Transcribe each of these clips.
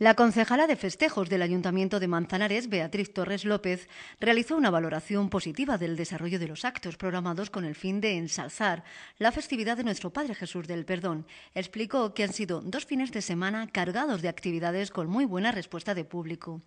La concejala de festejos del Ayuntamiento de Manzanares, Beatriz Torres López, realizó una valoración positiva del desarrollo de los actos programados con el fin de ensalzar la festividad de nuestro Padre Jesús del Perdón. Explicó que han sido dos fines de semana cargados de actividades con muy buena respuesta de público.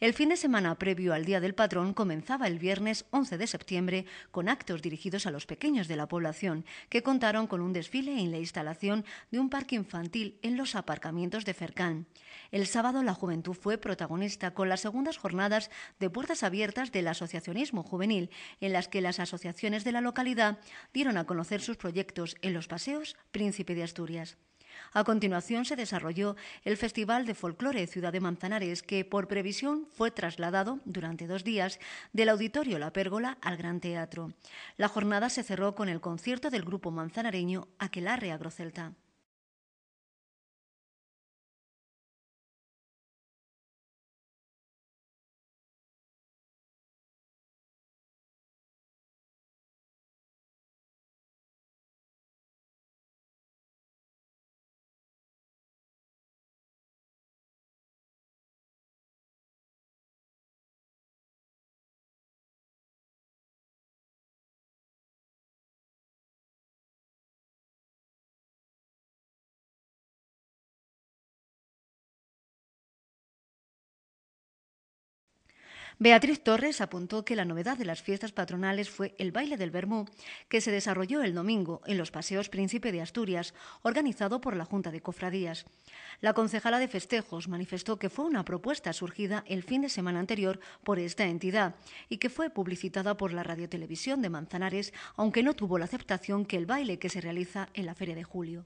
El fin de semana previo al Día del Patrón comenzaba el viernes 11 de septiembre con actos dirigidos a los pequeños de la población, que contaron con un desfile en la instalación de un parque infantil en los aparcamientos de Fercán. El sábado la juventud fue protagonista con las segundas jornadas de puertas abiertas del asociacionismo juvenil, en las que las asociaciones de la localidad dieron a conocer sus proyectos en los paseos Príncipe de Asturias. A continuación se desarrolló el Festival de Folclore Ciudad de Manzanares, que por previsión fue trasladado durante dos días del Auditorio La Pérgola al Gran Teatro. La jornada se cerró con el concierto del grupo manzanareño Aquelarre Agrocelta. Beatriz Torres apuntó que la novedad de las fiestas patronales fue el baile del Bermú, que se desarrolló el domingo en los Paseos Príncipe de Asturias, organizado por la Junta de Cofradías. La concejala de festejos manifestó que fue una propuesta surgida el fin de semana anterior por esta entidad y que fue publicitada por la radiotelevisión de Manzanares, aunque no tuvo la aceptación que el baile que se realiza en la Feria de Julio.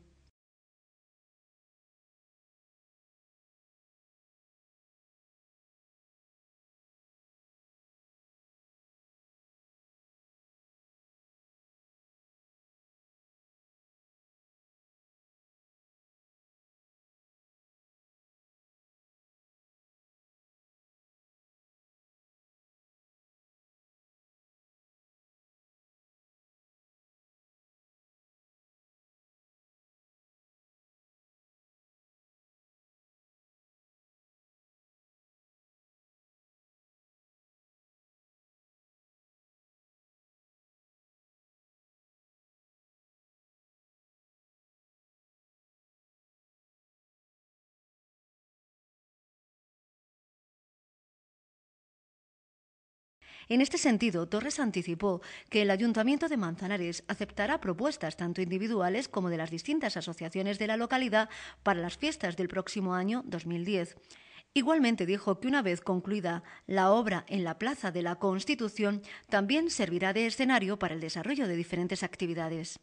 En este sentido, Torres anticipó que el Ayuntamiento de Manzanares aceptará propuestas tanto individuales como de las distintas asociaciones de la localidad para las fiestas del próximo año 2010. Igualmente dijo que una vez concluida la obra en la Plaza de la Constitución, también servirá de escenario para el desarrollo de diferentes actividades.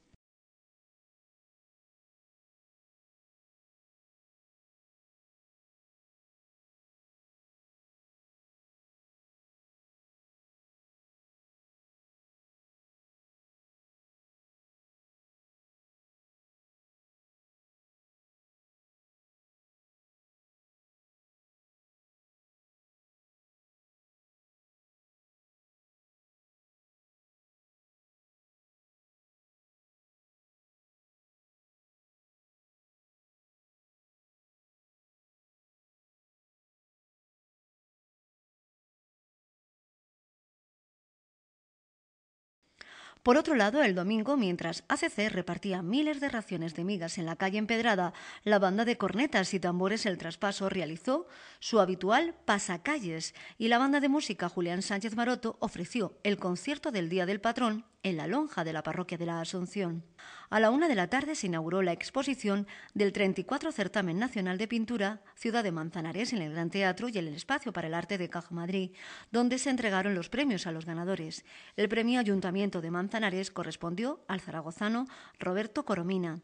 Por otro lado, el domingo, mientras ACC repartía miles de raciones de migas en la calle empedrada, la banda de cornetas y tambores El Traspaso realizó su habitual pasacalles y la banda de música Julián Sánchez Maroto ofreció el concierto del Día del Patrón en la lonja de la parroquia de la Asunción. A la una de la tarde se inauguró la exposición del 34 Certamen Nacional de Pintura Ciudad de Manzanares en el Gran Teatro y en el Espacio para el Arte de Caja Madrid, donde se entregaron los premios a los ganadores. El premio Ayuntamiento de Manzanares correspondió al zaragozano Roberto Coromina.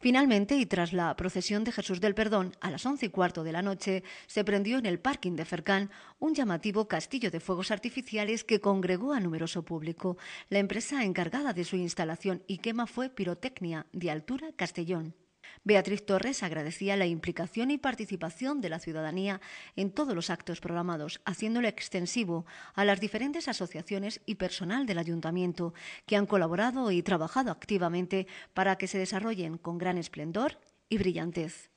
Finalmente, y tras la procesión de Jesús del Perdón, a las once y cuarto de la noche, se prendió en el parking de Fercán un llamativo castillo de fuegos artificiales que congregó a numeroso público. La empresa encargada de su instalación y quema fue Pirotecnia, de Altura Castellón. Beatriz Torres agradecía la implicación y participación de la ciudadanía en todos los actos programados, haciéndolo extensivo a las diferentes asociaciones y personal del ayuntamiento que han colaborado y trabajado activamente para que se desarrollen con gran esplendor y brillantez.